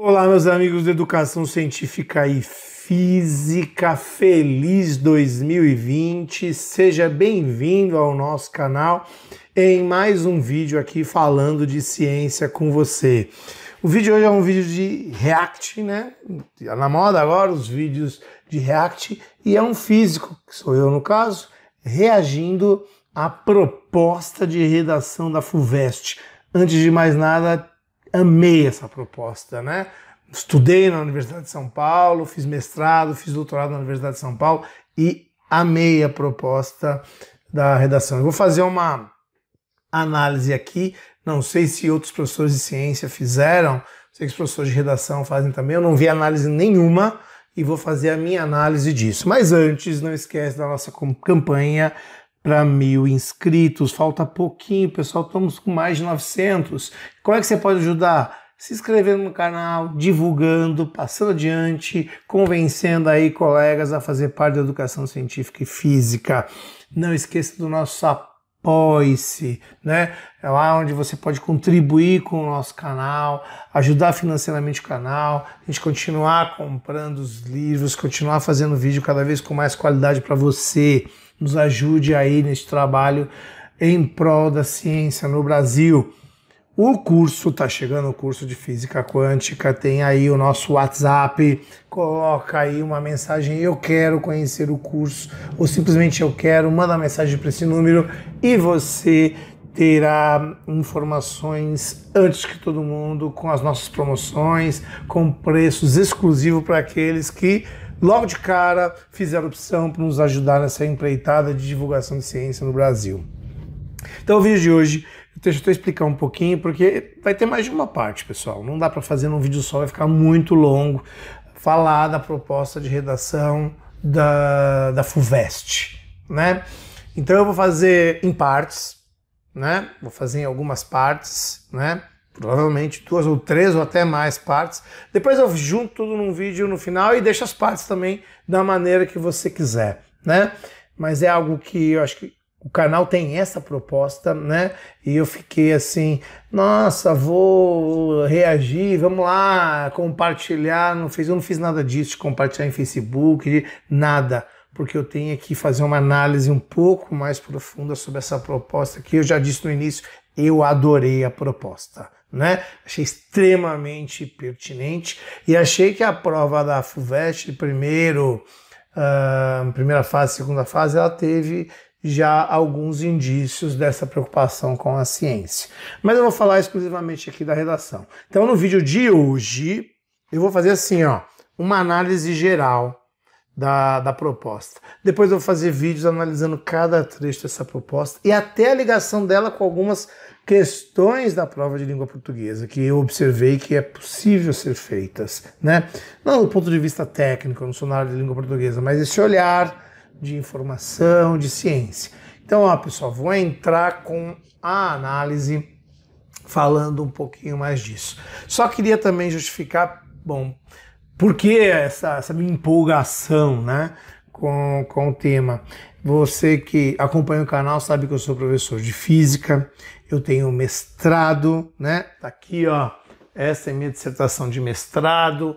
Olá, meus amigos de Educação Científica e Física, feliz 2020! Seja bem-vindo ao nosso canal em mais um vídeo aqui falando de ciência com você. O vídeo hoje é um vídeo de React, né? Tá na moda agora os vídeos de React, e é um físico, que sou eu no caso, reagindo à proposta de redação da FUVEST. Antes de mais nada, amei essa proposta, né? Estudei na Universidade de São Paulo, fiz mestrado, fiz doutorado na Universidade de São Paulo e amei a proposta da redação. Eu vou fazer uma análise aqui, não sei se outros professores de ciência fizeram, sei que os professores de redação fazem também, eu não vi análise nenhuma e vou fazer a minha análise disso. Mas antes, não esquece da nossa campanha para mil inscritos, falta pouquinho, pessoal, estamos com mais de 900. Como é que você pode ajudar? Se inscrevendo no canal, divulgando, passando adiante, convencendo aí colegas a fazer parte da educação científica e física. Não esqueça do nosso apoio, se né? É lá onde você pode contribuir com o nosso canal, ajudar financeiramente o canal, a gente continuar comprando os livros, continuar fazendo vídeo cada vez com mais qualidade para você nos ajude aí neste trabalho em prol da ciência no Brasil. O curso está chegando, o curso de física quântica, tem aí o nosso WhatsApp, coloca aí uma mensagem, eu quero conhecer o curso, ou simplesmente eu quero, manda uma mensagem para esse número e você terá informações antes que todo mundo, com as nossas promoções, com preços exclusivos para aqueles que Logo de cara, fizeram opção para nos ajudar nessa empreitada de divulgação de ciência no Brasil. Então, o vídeo de hoje, deixa eu te explicar um pouquinho, porque vai ter mais de uma parte, pessoal. Não dá para fazer num vídeo só, vai ficar muito longo. Falar da proposta de redação da, da FUVEST, né? Então, eu vou fazer em partes, né? Vou fazer em algumas partes, né? provavelmente duas ou três ou até mais partes. Depois eu junto tudo num vídeo no final e deixo as partes também da maneira que você quiser, né? Mas é algo que eu acho que o canal tem essa proposta, né? E eu fiquei assim, nossa, vou reagir, vamos lá, compartilhar. Não fiz, eu não fiz nada disso, de compartilhar em Facebook, de nada porque eu tenho que fazer uma análise um pouco mais profunda sobre essa proposta que eu já disse no início, eu adorei a proposta né? Achei extremamente pertinente e achei que a prova da FUVEST, primeiro, uh, primeira fase, segunda fase, ela teve já alguns indícios dessa preocupação com a ciência. Mas eu vou falar exclusivamente aqui da redação. Então, no vídeo de hoje, eu vou fazer assim, ó, uma análise geral da, da proposta. Depois eu vou fazer vídeos analisando cada trecho dessa proposta e até a ligação dela com algumas questões da prova de língua portuguesa que eu observei que é possível ser feitas, né? Não do ponto de vista técnico, eu não sou na área de língua portuguesa, mas esse olhar de informação, de ciência. Então, ó, pessoal, vou entrar com a análise falando um pouquinho mais disso. Só queria também justificar, bom, por que essa, essa empolgação né, com, com o tema? Você que acompanha o canal sabe que eu sou professor de física, eu tenho mestrado, né? Tá aqui, ó. Essa é minha dissertação de mestrado.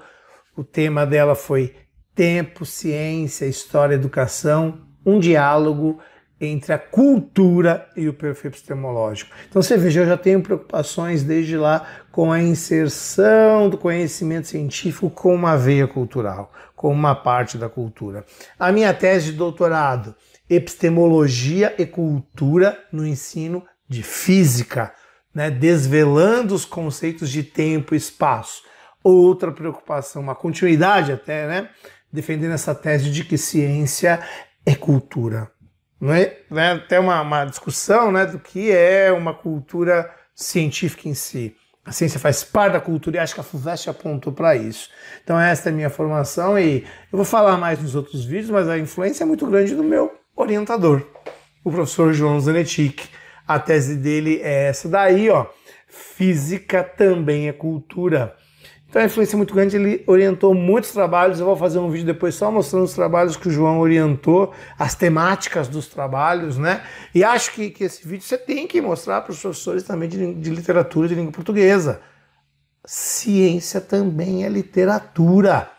O tema dela foi Tempo, Ciência, História, Educação, um diálogo entre a cultura e o perfil epistemológico. Então você veja, eu já tenho preocupações desde lá com a inserção do conhecimento científico com uma veia cultural, com uma parte da cultura. A minha tese de doutorado, epistemologia e cultura no ensino de física, né, desvelando os conceitos de tempo e espaço. Outra preocupação, uma continuidade até, né, defendendo essa tese de que ciência é cultura. É? né, até uma, uma discussão né, do que é uma cultura científica em si. A ciência faz parte da cultura e acho que a FUVEST apontou para isso. Então essa é a minha formação e eu vou falar mais nos outros vídeos, mas a influência é muito grande do meu orientador, o professor João Zanetic. A tese dele é essa daí, ó. Física também é cultura. Então a influência é muito grande, ele orientou muitos trabalhos. Eu vou fazer um vídeo depois só mostrando os trabalhos que o João orientou, as temáticas dos trabalhos, né? E acho que, que esse vídeo você tem que mostrar para os professores também de, de literatura de língua portuguesa. Ciência também é literatura.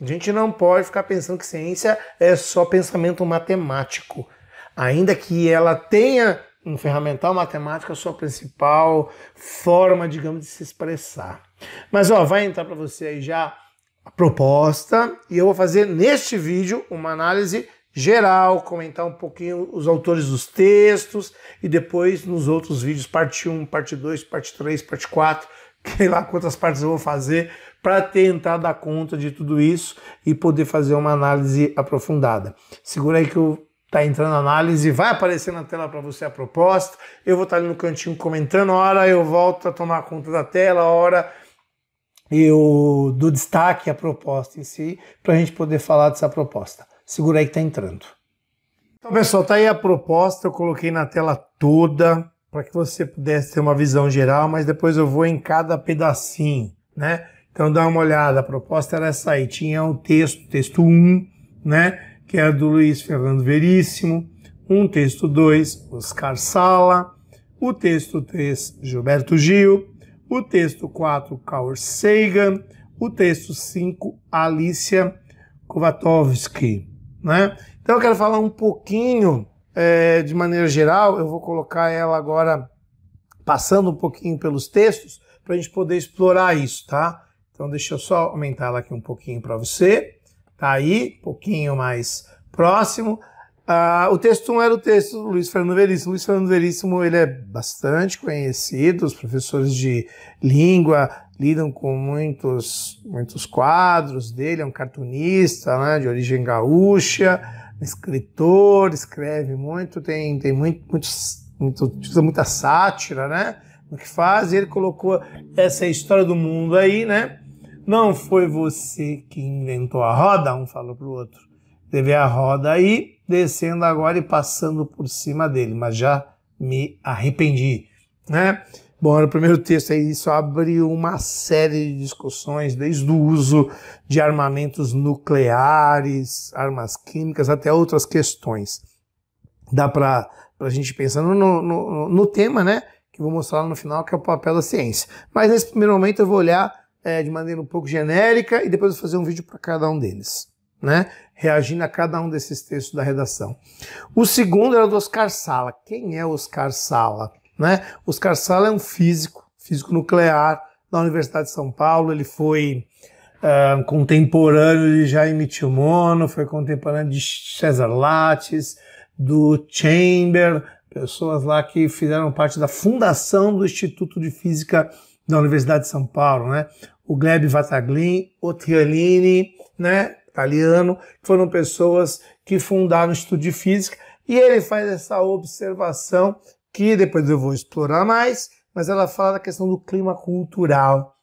A gente não pode ficar pensando que ciência é só pensamento matemático. Ainda que ela tenha um ferramental matemático a sua principal forma, digamos, de se expressar. Mas ó, vai entrar para você aí já a proposta e eu vou fazer neste vídeo uma análise geral, comentar um pouquinho os autores dos textos e depois nos outros vídeos, parte 1, parte 2, parte 3, parte 4, sei lá quantas partes eu vou fazer para tentar dar conta de tudo isso e poder fazer uma análise aprofundada. Segura aí que eu tá entrando a análise, vai aparecer na tela para você a proposta. Eu vou estar tá ali no cantinho comentando, hora eu volto a tomar conta da tela, hora o do destaque à proposta em si, para a gente poder falar dessa proposta. Segura aí que está entrando. Então, pessoal, tá aí a proposta, eu coloquei na tela toda para que você pudesse ter uma visão geral, mas depois eu vou em cada pedacinho, né? Então dá uma olhada, a proposta era essa aí, tinha um texto, texto 1, né, que é do Luiz Fernando Veríssimo, um texto 2, Oscar Sala, o texto 3, Gilberto Gil, o texto 4, Carl Sagan, o texto 5, Alicia Kovatovsky. Né? Então eu quero falar um pouquinho é, de maneira geral, eu vou colocar ela agora passando um pouquinho pelos textos para a gente poder explorar isso, tá? Então deixa eu só aumentar ela aqui um pouquinho para você. Tá aí, um pouquinho mais próximo. Ah, o texto 1 um era o texto do Luiz Fernando Veríssimo. Luiz Fernando Veríssimo ele é bastante conhecido, os professores de língua lidam com muitos, muitos quadros dele, é um cartunista né, de origem gaúcha, escritor, escreve muito, tem, tem muito, muitos, muito, muita sátira né, no que faz, e ele colocou essa história do mundo aí, né? Não foi você que inventou a roda, um falou para o outro. Teve a roda aí, descendo agora e passando por cima dele, mas já me arrependi, né? Bom, o primeiro texto aí, isso abriu uma série de discussões, desde o uso de armamentos nucleares, armas químicas, até outras questões. Dá para a gente pensando no, no, no, tema, né? Que eu vou mostrar lá no final, que é o papel da ciência. Mas nesse primeiro momento eu vou olhar é, de maneira um pouco genérica e depois vou fazer um vídeo para cada um deles, né? reagindo a cada um desses textos da redação. O segundo era do Oscar Sala. Quem é Oscar Sala? Né? Oscar Sala é um físico, físico nuclear da Universidade de São Paulo. Ele foi uh, contemporâneo de Jaime Timono, foi contemporâneo de César Lattes, do Chamber, pessoas lá que fizeram parte da fundação do Instituto de Física da Universidade de São Paulo, né? O Gleb Vataglin, Trialini, né? italiano, que foram pessoas que fundaram o Estudo de Física, e ele faz essa observação que depois eu vou explorar mais, mas ela fala da questão do clima cultural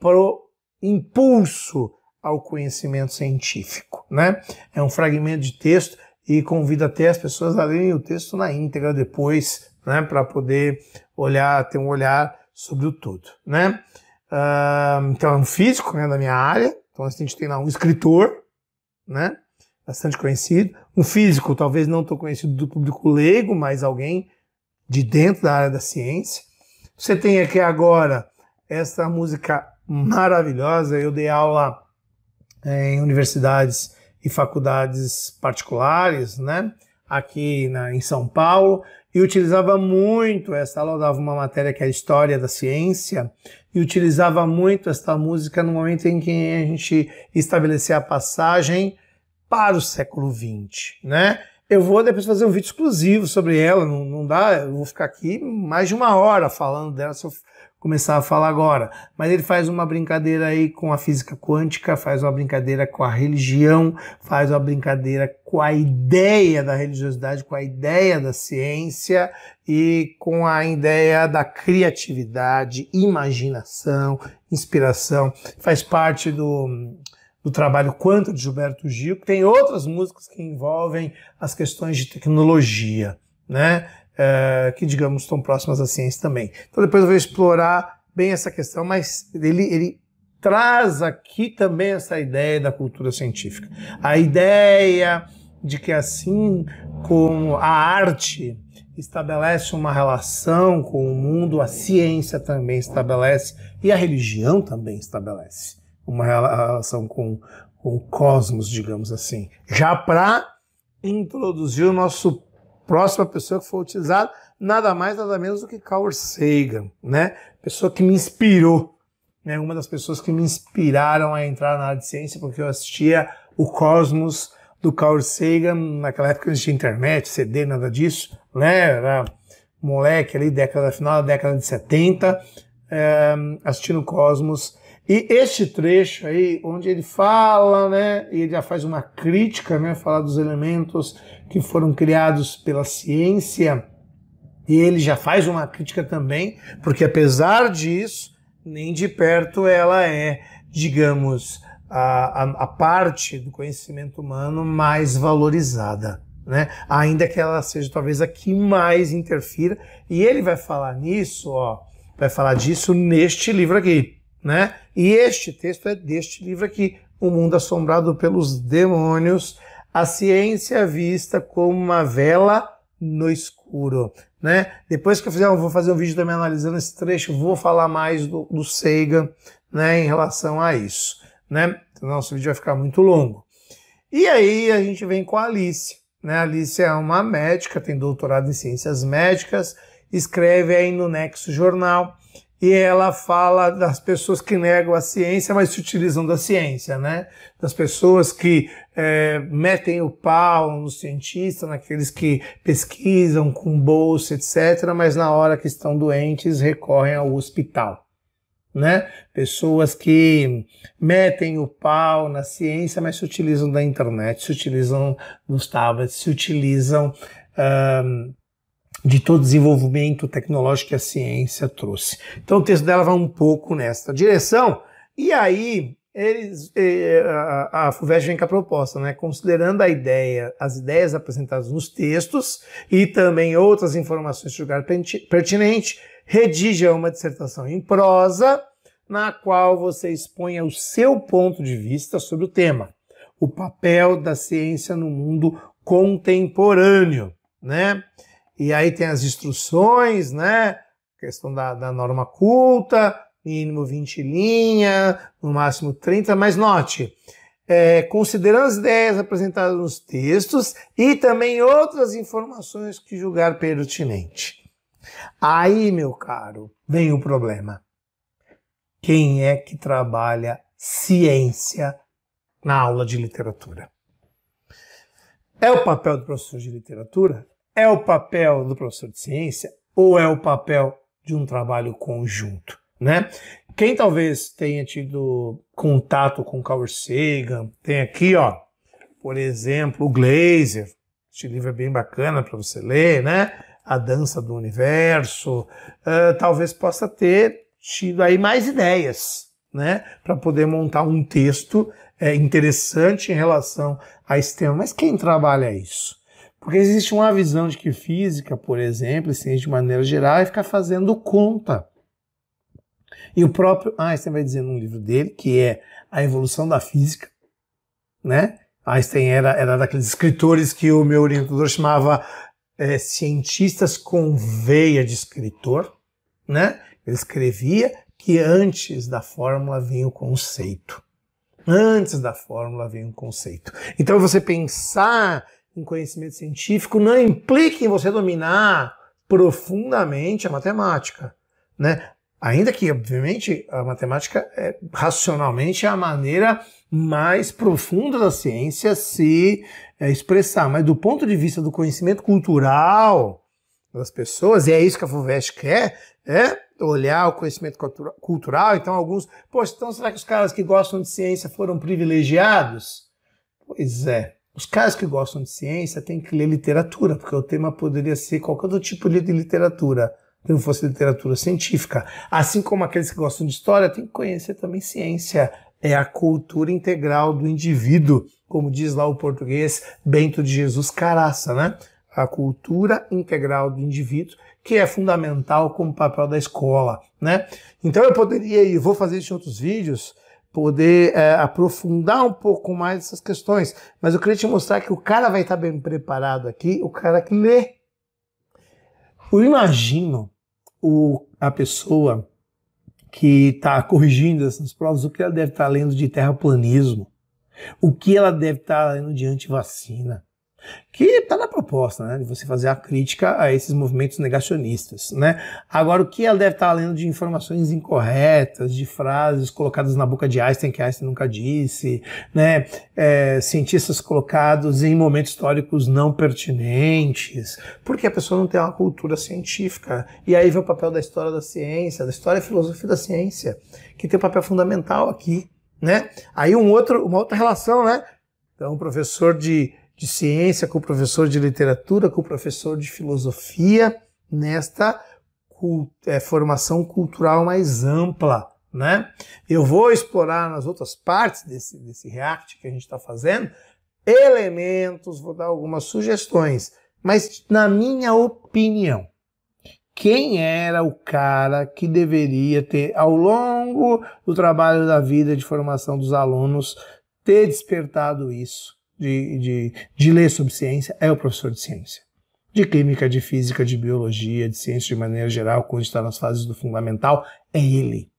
para o impulso ao conhecimento científico, né? É um fragmento de texto e convido até as pessoas a lerem o texto na íntegra depois, né, para poder olhar, ter um olhar sobre o tudo, né? Ah, então é um físico né, da minha área, então assim, a gente tem lá um escritor, né? Bastante conhecido. Um físico, talvez não tão conhecido do público leigo, mas alguém de dentro da área da ciência. Você tem aqui agora essa música maravilhosa. Eu dei aula eh, em universidades e faculdades particulares, né? aqui na, em São Paulo e utilizava muito essa. Ela dava uma matéria que é a história da ciência e utilizava muito esta música no momento em que a gente estabelecia a passagem para o século XX, né? Eu vou depois fazer um vídeo exclusivo sobre ela, não, não dá, eu vou ficar aqui mais de uma hora falando dela se eu começar a falar agora. Mas ele faz uma brincadeira aí com a física quântica, faz uma brincadeira com a religião, faz uma brincadeira com a ideia da religiosidade, com a ideia da ciência e com a ideia da criatividade, imaginação, inspiração. Faz parte do do trabalho Quanto de Gilberto Gil, tem outras músicas que envolvem as questões de tecnologia, né? é, que digamos estão próximas à ciência também. Então depois eu vou explorar bem essa questão, mas ele, ele traz aqui também essa ideia da cultura científica. A ideia de que assim como a arte estabelece uma relação com o mundo, a ciência também estabelece e a religião também estabelece uma relação com, com o cosmos, digamos assim. Já para introduzir o nosso próxima pessoa que foi utilizada, nada mais, nada menos do que Carl Sagan, né? Pessoa que me inspirou, né? Uma das pessoas que me inspiraram a entrar na área de ciência, porque eu assistia o Cosmos do Carl Sagan, naquela época não existia internet, CD, nada disso, né? Era moleque ali, década, final da década de 70, é, eh, assistindo Cosmos, e este trecho aí, onde ele fala, né, e ele já faz uma crítica, né, falar dos elementos que foram criados pela ciência, e ele já faz uma crítica também, porque apesar disso, nem de perto ela é, digamos, a, a, a parte do conhecimento humano mais valorizada. Né? Ainda que ela seja talvez a que mais interfira, e ele vai falar nisso, ó, vai falar disso neste livro aqui. Né? E este texto é deste livro aqui, O Mundo Assombrado pelos Demônios, a ciência vista como uma vela no escuro. Né? Depois que eu fizer, eu vou fazer um vídeo também analisando esse trecho, vou falar mais do, do Sagan né, em relação a isso. Né? Então, nosso vídeo vai ficar muito longo. E aí a gente vem com a Alice. Né? A Alice é uma médica, tem doutorado em ciências médicas, escreve aí no Nexo Jornal e ela fala das pessoas que negam a ciência, mas se utilizam da ciência, né? Das pessoas que é, metem o pau nos cientistas, naqueles que pesquisam com bolsa, etc., mas na hora que estão doentes recorrem ao hospital. Né? Pessoas que metem o pau na ciência, mas se utilizam da internet, se utilizam dos tablets, se utilizam hum, de todo desenvolvimento tecnológico que a ciência trouxe. Então o texto dela vai um pouco nesta direção, e aí eles, eh, a, a FUVEST vem com a proposta, né? considerando a ideia, as ideias apresentadas nos textos e também outras informações de lugar pertinente, redija uma dissertação em prosa, na qual você exponha o seu ponto de vista sobre o tema, o papel da ciência no mundo contemporâneo, né? e aí tem as instruções, né? Questão da, da norma culta, mínimo 20 linhas, no máximo 30, mas note, é, considerando as ideias apresentadas nos textos e também outras informações que julgar pertinente. Aí, meu caro, vem o problema. Quem é que trabalha ciência na aula de literatura? É o papel do professor de literatura é o papel do professor de ciência ou é o papel de um trabalho conjunto, né? Quem talvez tenha tido contato com Carl Sagan, tem aqui, ó, por exemplo, o Glaser. Este livro é bem bacana para você ler, né? A Dança do Universo. Uh, talvez possa ter tido aí mais ideias, né? Para poder montar um texto é, interessante em relação a esse tema. Mas quem trabalha isso? Porque existe uma visão de que física, por exemplo, e ciência de maneira geral, é ficar fazendo conta. E o próprio Einstein vai dizer num livro dele, que é A Evolução da Física, né? Einstein era, era daqueles escritores que o meu orientador chamava é, cientistas com veia de escritor, né? Ele escrevia que antes da fórmula vem o conceito. Antes da fórmula vem o conceito. Então você pensar em conhecimento científico não implica em você dominar profundamente a matemática, né? Ainda que, obviamente, a matemática é, racionalmente é a maneira mais profunda da ciência se é, expressar, mas do ponto de vista do conhecimento cultural das pessoas, e é isso que a FUVEST quer, é olhar o conhecimento cultura, cultural. Então, alguns, poxa, então será que os caras que gostam de ciência foram privilegiados? Pois é, os caras que gostam de ciência têm que ler literatura, porque o tema poderia ser qualquer outro tipo de literatura, se não fosse literatura científica. Assim como aqueles que gostam de história têm que conhecer também ciência. É a cultura integral do indivíduo, como diz lá o português Bento de Jesus Caraça, né? A cultura integral do indivíduo, que é fundamental como papel da escola, né? Então eu poderia, e vou fazer isso em outros vídeos, poder é, aprofundar um pouco mais essas questões. Mas eu queria te mostrar que o cara vai estar bem preparado aqui, o cara que lê. Eu imagino o, a pessoa que está corrigindo essas provas, o que ela deve estar tá lendo de terraplanismo, o que ela deve estar tá lendo de antivacina, que está na proposta, né? De você fazer a crítica a esses movimentos negacionistas, né? Agora, o que ela deve estar lendo de informações incorretas, de frases colocadas na boca de Einstein que Einstein nunca disse, né? É, cientistas colocados em momentos históricos não pertinentes, porque a pessoa não tem uma cultura científica. E aí vem o papel da história da ciência, da história e filosofia da ciência, que tem um papel fundamental aqui, né? Aí um outro, uma outra relação, né? Então, um professor de de ciência, com o professor de literatura, com o professor de filosofia, nesta é, formação cultural mais ampla. Né? Eu vou explorar nas outras partes desse, desse react que a gente está fazendo elementos, vou dar algumas sugestões, mas na minha opinião, quem era o cara que deveria ter, ao longo do trabalho da vida de formação dos alunos, ter despertado isso? de, de, de ler sobre ciência é o professor de ciência. De química, de física, de biologia, de ciência de maneira geral, quando está nas fases do fundamental, é ele.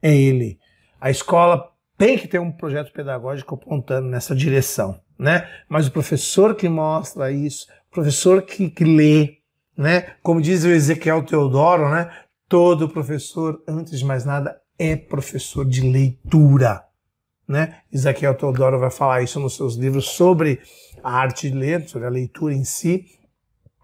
É ele. A escola tem que ter um projeto pedagógico apontando nessa direção, né? Mas o professor que mostra isso, o professor que, que lê, né? Como diz o Ezequiel Teodoro, né? Todo professor, antes de mais nada, é professor de leitura. Né? Isaquiel Teodoro vai falar isso nos seus livros sobre a arte de ler, sobre a leitura em si,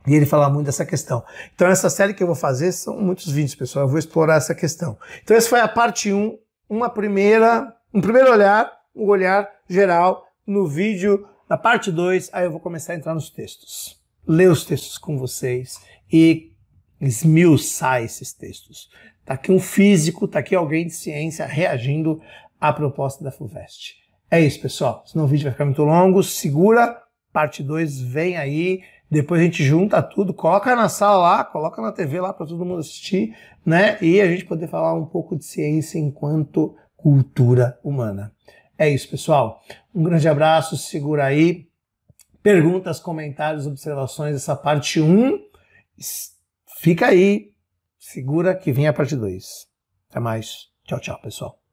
e ele fala muito dessa questão. Então, essa série que eu vou fazer são muitos vídeos, pessoal. Eu vou explorar essa questão. Então, essa foi a parte 1, um, uma primeira, um primeiro olhar, um olhar geral no vídeo. Na parte 2, aí eu vou começar a entrar nos textos. Ler os textos com vocês e esmiuçar esses textos. Tá aqui um físico, tá aqui alguém de ciência reagindo a proposta da FUVEST. É isso, pessoal. Senão o vídeo vai ficar muito longo. Segura, parte 2 vem aí. Depois a gente junta tudo, coloca na sala lá, coloca na TV lá para todo mundo assistir, né? E a gente poder falar um pouco de ciência enquanto cultura humana. É isso, pessoal. Um grande abraço, segura aí. Perguntas, comentários, observações, essa parte 1. Um. Fica aí, segura que vem a parte 2. Até mais. Tchau, tchau, pessoal.